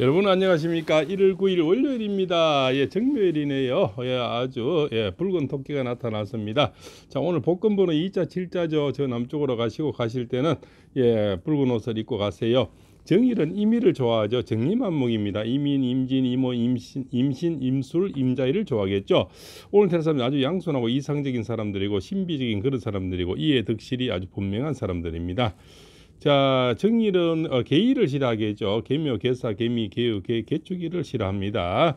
여러분 안녕하십니까 1월 9일 월요일입니다 예 정묘일이네요 예 아주 예 붉은 토끼가 나타났습니다 자 오늘 복근번호 2자 7자죠 저 남쪽으로 가시고 가실 때는 예 붉은 옷을 입고 가세요 정일은 임의를 좋아하죠. 정리만목입니다. 임인, 임진, 임모 임신, 임신, 임술, 임자일을 좋아하겠죠. 오늘 태어난 사람은 아주 양손하고 이상적인 사람들이고 신비적인 그런 사람들이고 이해 득실이 아주 분명한 사람들입니다. 자, 정일은 어, 개일을 싫어하겠죠. 개묘, 개사, 개미, 개유, 개, 개축일을 싫합니다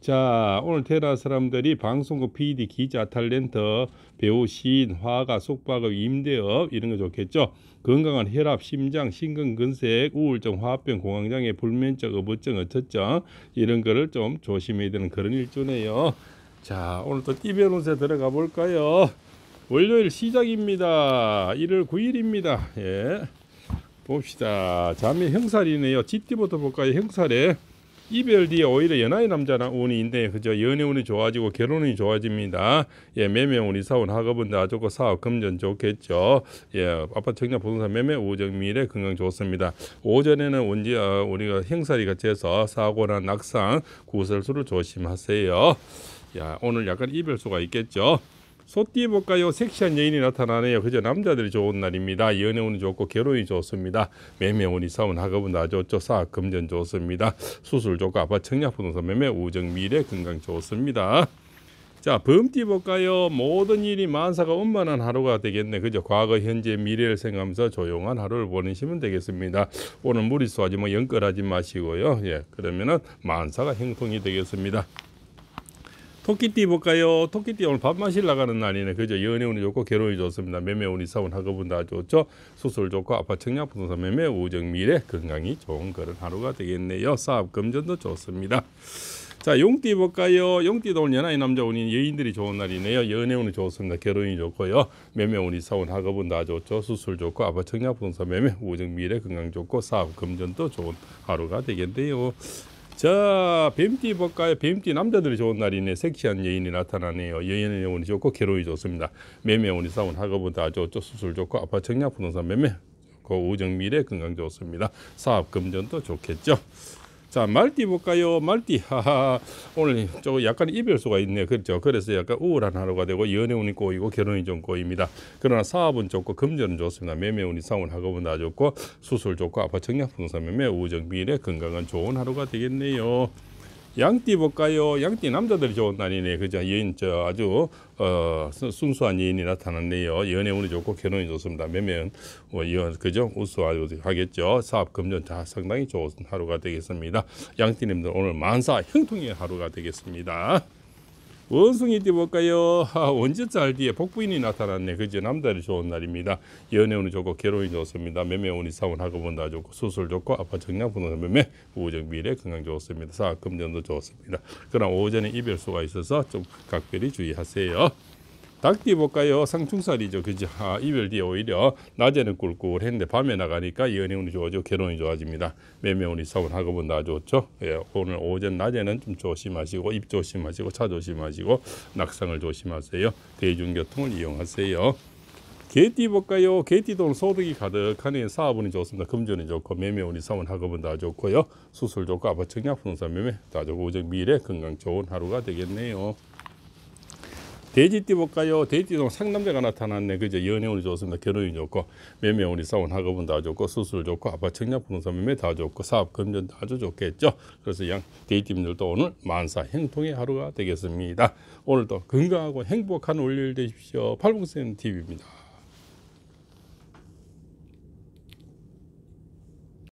자, 오늘 테라 사람들이 방송국 PD, 기자, 탤런트, 배우, 시인, 화가, 속박업, 임대업 이런 거 좋겠죠. 건강한 혈압, 심장, 심근근색, 우울증, 화합병, 공황장애, 불면증, 어부증, 어처증 이런 거를 좀 조심해야 되는 그런 일주네요. 자, 오늘 또 띠베론세 들어가 볼까요? 월요일 시작입니다. 1월 9일입니다. 예. 봅시다. 잠이 형살이네요. 뒷뒤부터 볼까요? 형살에 이별 뒤에 오히려 연하의 남자나 운이인데 그저 연애운이 좋아지고 결혼이 좋아집니다. 예, 매매운이 사운 학업은 다 좋고 사업 금전 좋겠죠. 예, 아파트 청년 부동산 매매 우정 미래 건강 좋습니다. 오전에는 온지 어, 우리가 형살이가 째서 사고나 낙상 구설수를 조심하세요. 야, 오늘 약간 이별수가 있겠죠. 소띠 볼까요? 섹시한 여인이 나타나네요. 그저 남자들이 좋은 날입니다. 연애운이 좋고 결혼이 좋습니다. 매매운이 이사운 학업은 다 좋죠. 사 금전 좋습니다. 수술 좋고 아빠 청약 부동산 매매 우정 미래 건강 좋습니다. 자, 범띠 볼까요? 모든 일이 만사가 원만한 하루가 되겠네. 그죠? 과거, 현재, 미래를 생각하면서 조용한 하루를 보내시면 되겠습니다. 오늘 무리수하지 뭐 연결하지 마시고요. 예, 그러면은 만사가 행통이 되겠습니다. 토끼띠 볼까요? 토끼띠 오늘 밥 마실 나가는 날이네. 그죠? 연애 운이 좋고 결혼이 좋습니다. 매매 운이 사운 학업은 다 좋죠. 수술 좋고 아파 청약 부동산 매매 우정 미래 건강이 좋은 그런 하루가 되겠네요. 사업 금전도 좋습니다. 자 용띠 볼까요? 용띠도 오늘 연하인 남자 운인 여인들이 좋은 날이네요. 연애 운이 좋습니다. 결혼이 좋고요. 매매 운이 사운 학업은 다 좋죠. 수술 좋고 아파 청약 부동산 매매 우정 미래 건강 좋고 사업 금전도 좋은 하루가 되겠네요. 자, 뱀띠 볼까요? 뱀띠 남자들이 좋은 날이네. 섹시한 여인이 나타나네요. 여인의 영혼이 좋고 괴로움이 좋습니다. 매매 운이 싸운 학업은 다 좋죠. 수술 좋고 아파 청약 부동산 매매 좋고 우정 미래 건강 좋습니다. 사업 금전도 좋겠죠. 자, 말띠 볼까요? 말띠. 하하. 오늘 조금 약간 이별수가 있네. 그렇죠. 그래서 약간 우울한 하루가 되고 연애운이 꼬이고 결혼이 좀 꼬입니다. 그러나 사업은 좋고 금전은 좋습니다. 매매운이 상운 학업은 다 좋고 수술 좋고 아파 청약 풍선매매 우정 미래 건강은 좋은 하루가 되겠네요. 양띠 볼까요? 양띠 남자들이 좋은 날이네. 그죠? 여인, 저 아주, 어, 순수한 여인이 나타났네요. 연애 운이 좋고 결혼이 좋습니다. 매면 뭐, 연, 그죠? 우수하게 하겠죠. 사업, 금전 다 상당히 좋은 하루가 되겠습니다. 양띠님들 오늘 만사 형통의 하루가 되겠습니다. 원숭이 띠볼까요 아, 언제 잘 뒤에 복부인이 나타났네. 그제 남달이 좋은 날입니다. 연애운이 좋고 결혼이 좋습니다. 매매운이 사운 학업은 다 좋고 수술 좋고 아빠 정량 부동산 매매 우정 미래 건강 좋습니다. 사 금전도 좋습니다. 그럼 오전에 이별수가 있어서 좀 각별히 주의하세요. 닭띠워볼까요 상충살이죠. 그죠? 아, 이별 뒤에 오히려 낮에는 꿀꿀했는데 밤에 나가니까 연애운이 좋아지고 결혼이 좋아집니다. 매매운이 싸운 학업은 다 좋죠. 예, 오늘 오전 낮에는 좀 조심하시고 입 조심하시고 차 조심하시고 낙상을 조심하세요. 대중교통을 이용하세요. 개띠 볼까요? 개띠도 소득이 가득하니 사업운이 좋습니다. 금전이 좋고 매매운이 사원 학업은 다 좋고요. 수술 좋고 아파청약 분산 매매 다 좋고 오직 미래 건강 좋은 하루가 되겠네요. 돼지띠 볼까요? 돼지띠는 상남자가 나타났네. 그죠? 연애운이 좋습니다. 결혼이 좋고, 매매운이 싸운 학업은 다 좋고, 수술 좋고, 아파 청약 부동 매매 다 좋고, 사업 금전 아주 좋겠죠? 그래서 양 데이트분들도 오늘 만사 행통의 하루가 되겠습니다. 오늘도 건강하고 행복한 월요일 되십시오. 팔봉쌤 TV입니다.